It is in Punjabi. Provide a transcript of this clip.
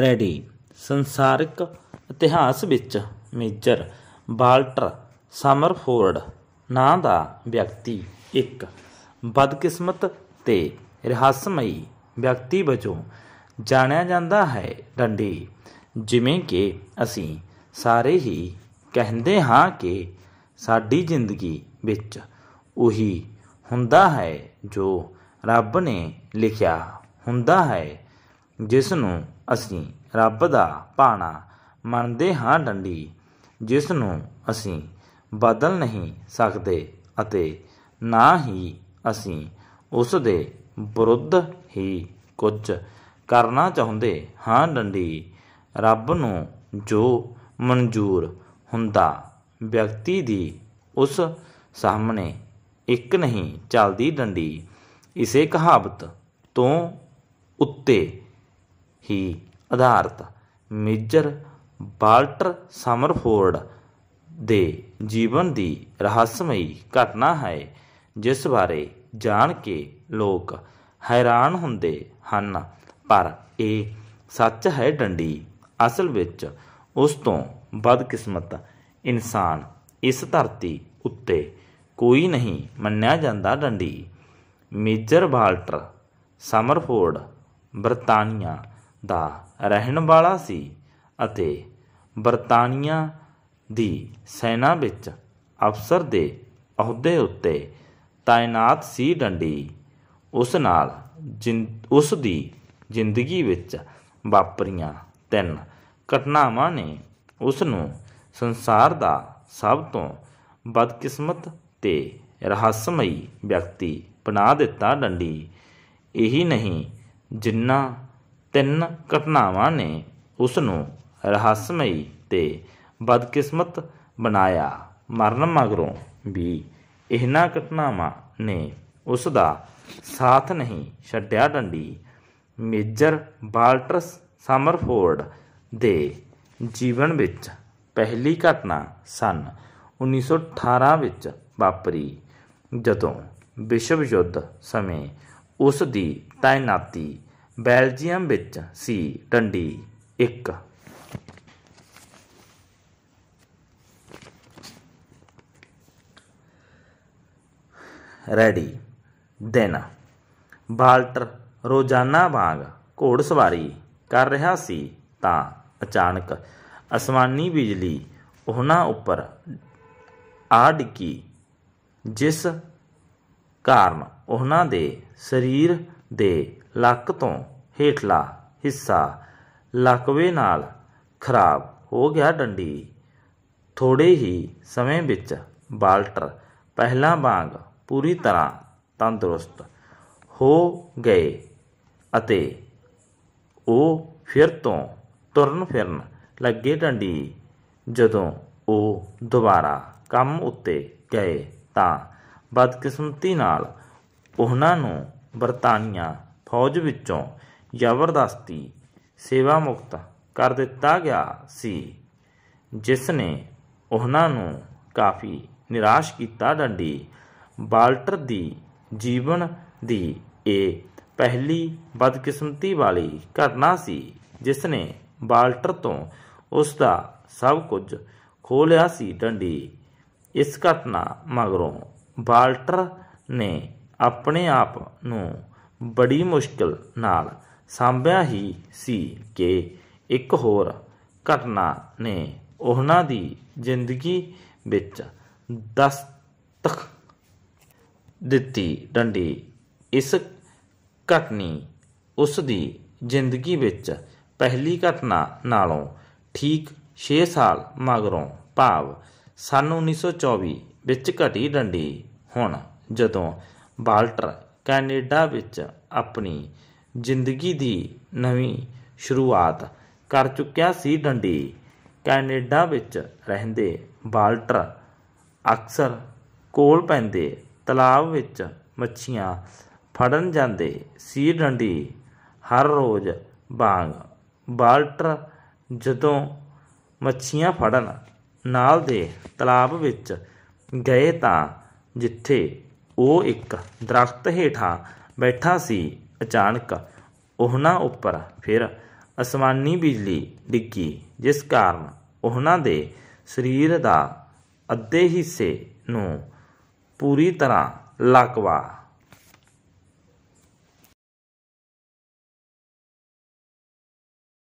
ਰੈਡੀ ਸੰਸਾਰਿਕ ਇਤਿਹਾਸ ਵਿੱਚ ਮੇਜਰ ਬਾਲਟਰ ਸਮਰਫੋਰਡ ਨਾਂ ਦਾ ਵਿਅਕਤੀ ਇੱਕ ਬਦਕਿਸਮਤ ਤੇ ਰਹੱਸਮਈ ਵਿਅਕਤੀ ਵਜੋਂ ਜਾਣਿਆ ਜਾਂਦਾ ਹੈ ਡੰਡੀ ਜਿਵੇਂ ਕਿ ਅਸੀਂ ਸਾਰੇ ਹੀ ਕਹਿੰਦੇ ਹਾਂ ਕਿ ਸਾਡੀ ਜ਼ਿੰਦਗੀ ਵਿੱਚ ਉਹੀ ਹੁੰਦਾ ਹੈ ਜੋ ਰੱਬ ਨੇ ਲਿਖਿਆ ਹੁੰਦਾ ਹੈ ਜਿਸ ਨੂੰ ਅਸੀਂ ਰੱਬ ਦਾ ਪਾਣਾ ਮੰਨਦੇ ਹਾਂ ਡੰਡੀ ਜਿਸ ਨੂੰ ਅਸੀਂ ਬਦਲ ਨਹੀਂ ਸਕਦੇ ਅਤੇ ਨਾ ਹੀ ਅਸੀਂ ਉਸ ਦੇ ਵਿਰੁੱਧ ਹੀ ਕੁਝ ਕਰਨਾ ਚਾਹੁੰਦੇ ਹਾਂ ਡੰਡੀ ਰੱਬ ਨੂੰ ਜੋ ਮਨਜ਼ੂਰ ਹੁੰਦਾ ਵਿਅਕਤੀ ਦੀ ਉਸ ਸਾਹਮਣੇ ਇੱਕ ਨਹੀਂ ਚੱਲਦੀ ਡੰਡੀ ਇਸੇ ਕਹਾਵਤ ਤੋਂ ਉੱਤੇ ਹੀ ਆਧਾਰਤ ਮੇਜਰ ਵਾਲਟਰ ਸਮਰਫੋਰਡ ਦੇ ਜੀਵਨ ਦੀ ਰਹੱਸਮਈ ਘਟਨਾ ਹੈ ਜਿਸ ਬਾਰੇ ਜਾਣ ਕੇ ਲੋਕ ਹੈਰਾਨ ਹੁੰਦੇ ਹਨ ਪਰ ਇਹ ਸੱਚ ਹੈ ਡੰਡੀ ਅਸਲ ਵਿੱਚ ਉਸ ਤੋਂ ਬਦਕਿਸਮਤ ਇਨਸਾਨ ਇਸ ਧਰਤੀ ਉੱਤੇ ਕੋਈ ਨਹੀਂ ਮੰਨਿਆ ਜਾਂਦਾ Dundee major Walter Summerford Britannia ਦਾ ਰਹਿਣ ਵਾਲਾ ਸੀ ਅਤੇ ਬਰਤਾਨੀਆ ਦੀ ਸੈਨਾ ਵਿੱਚ ਅਫਸਰ ਦੇ ਅਹੁਦੇ ਉੱਤੇ ਤਾਇਨਾਤ ਸੀ ਡੰਡੀ ਉਸ ਨਾਲ ਉਸ ਦੀ ਜ਼ਿੰਦਗੀ ਵਿੱਚ ਵਾਪਰੀਆਂ ਤਿੰਨ ਘਟਨਾਵਾਂ ਨੇ ਉਸ ਨੂੰ ਸੰਸਾਰ ਦਾ ਸਭ ਤੋਂ ਬਦਕਿਸਮਤ ਤੇ ਰਹੱਸਮਈ ਵਿਅਕਤੀ ਬਣਾ ਦਿੱਤਾ ਡੰਡੀ ਇਹੀ ਨਹੀਂ ਜਿੰਨਾ ਤਿੰਨ ਘਟਨਾਵਾਂ ਨੇ ਉਸ ਨੂੰ ਰਹੱਸਮਈ ਤੇ ਬਦਕਿਸਮਤ ਬਣਾਇਆ ਮਰਨ ਮਗਰੋਂ ਵੀ ਇਹਨਾਂ ਘਟਨਾਵਾਂ ਨੇ ਉਸ ਦਾ ਸਾਥ ਨਹੀਂ ਛੱਡਿਆ ਡੰਡੀ ਮੇਜਰ ਬਾਲਟਰਸ ਸਮਰਫੋਰਡ ਦੇ ਜੀਵਨ ਵਿੱਚ ਪਹਿਲੀ ਘਟਨਾ ਸਨ 1918 ਵਿੱਚ ਵਾਪਰੀ ਜਦੋਂ ਵਿਸ਼ਵ ਯੁੱਧ ਸਮੇਂ ਉਸ ਦੀ ਤਾਇਨਾਤੀ ਬੈਲਜੀਅਮ ਵਿੱਚ ਸੀ ਟੰਡੀ 1 ਰੈਡੀ ਦੇਨਾ ਬਾਲਟਰ ਰੋਜ਼ਾਨਾ ਵਾਂਗ ਘੋੜਸਵਾਰੀ ਕਰ ਰਿਹਾ ਸੀ ਤਾਂ ਅਚਾਨਕ ਅਸਮਾਨੀ ਬਿਜਲੀ ਉਹਨਾਂ ਉੱਪਰ ਆੜ ਕੀ ਜਿਸ ਕਾਰਨ ਉਹਨਾਂ ਦੇ ਸਰੀਰ ਦੇ ਲੱਕ ਤੋਂ ਹੇਠਲਾ ਹਿੱਸਾ ਲਕਵੇ ਨਾਲ ਖਰਾਬ ਹੋ ਗਿਆ ਡੰਡੀ ਥੋੜੇ ਹੀ ਸਮੇਂ ਵਿੱਚ ਬਾਲਟਰ ਪਹਿਲਾਂ ਵਾਂਗ ਪੂਰੀ ਤਰ੍ਹਾਂ ਤੰਦਰੁਸਤ ਹੋ ਗਏ ਅਤੇ ਉਹ ਫਿਰ ਤੋਂ ਤੁਰਨ ਫਿਰਨ ਲੱਗੇ ਡੰਡੀ ਜਦੋਂ ਉਹ ਦੁਬਾਰਾ ਕੰਮ ਉੱਤੇ ਗਏ ਤਾਂ ਬਦਕਿਸਮਤੀ ਨਾਲ ਉਹਨਾਂ ਨੂੰ ਬਰਤਾਨੀਆਂ ਫੌਜ ਵਿੱਚੋਂ ਜ਼ਬਰਦਸਤੀ ਸੇਵਾ ਮੁਕਤ ਕਰ ਦਿੱਤਾ ਗਿਆ ਸੀ ਜਿਸ ਨੇ ਉਹਨਾਂ ਨੂੰ ਕਾਫੀ ਨਿਰਾਸ਼ ਕੀਤਾ ਡੰਡੀ ਬਾਲਟਰ ਦੀ ਜੀਵਨ ਦੀ ਇਹ ਪਹਿਲੀ ਬਦਕਿਸਮਤੀ ਵਾਲੀ ਘਟਨਾ ਸੀ ਜਿਸ ਨੇ ਬਾਲਟਰ ਤੋਂ ਉਸ ਦਾ ਸਭ ਕੁਝ ਖੋ ਲਿਆ ਸੀ ਡੰਡੀ ਇਸ ਘਟਨਾ ਮਗਰੋਂ ਬਾਲਟਰ ਨੇ ਆਪਣੇ ਆਪ ਨੂੰ ਬੜੀ ਮੁਸ਼ਕਲ ਨਾਲ ਸਾਂਭਿਆ ਹੀ ਸੀ ਕਿ ਇੱਕ ਹੋਰ ਘਟਨਾ ਨੇ ਉਹਨਾਂ ਦੀ ਜ਼ਿੰਦਗੀ ਵਿੱਚ ਦਸਤਕ ਦਿੱਤੀ ਡੰਡੀ ਇਸ ਘਟਨੀ ਉਸ ਦੀ ਜ਼ਿੰਦਗੀ ਵਿੱਚ ਪਹਿਲੀ ਘਟਨਾ ਨਾਲੋਂ ਠੀਕ 6 ਸਾਲ ਮਗਰੋਂ ਭਾਵ ਸਨ 1924 ਵਿੱਚ ਘਟੀ ਡੰਡੀ ਹੁਣ ਜਦੋਂ ਬਾਲਟਰ ਕੈਨੇਡਾ ਵਿੱਚ ਆਪਣੀ ਜ਼ਿੰਦਗੀ ਦੀ ਨਵੀਂ ਸ਼ੁਰੂਆਤ ਕਰ ਚੁੱਕਿਆ ਸੀ ਡੰਡੀ ਕੈਨੇਡਾ ਵਿੱਚ ਰਹਿੰਦੇ ਬਾਲਟਰ ਅਕਸਰ ਕੋਲ ਪੈਂਦੇ ਤਲਾਬ ਵਿੱਚ ਮੱਛੀਆਂ ਫੜਨ ਜਾਂਦੇ ਸੀ ਡੰਡੀ ਹਰ ਰੋਜ਼ ਬਾਗ ਬਾਲਟਰ ਜਦੋਂ ਮੱਛੀਆਂ ਫੜਨ ਨਾਲ ਦੇ ਤਲਾਬ ਵਿੱਚ ਗਏ ਤਾਂ ਜਿੱਥੇ ਉਹ ਇੱਕ ਦਰਖਤ ਹੇਠਾ ਬੈਠਾ ਸੀ ਅਚਾਨਕ ਉਹਨਾਂ ਉੱਪਰ ਫਿਰ ਅਸਮਾਨੀ ਬਿਜਲੀ ਡਿੱਗੀ ਜਿਸ ਕਾਰਨ ਉਹਨਾਂ ਦੇ ਸਰੀਰ ਦਾ ਅੱਧੇ ਹਿੱਸੇ ਨੂੰ ਪੂਰੀ ਤਰ੍ਹਾਂ ਲਕਵਾ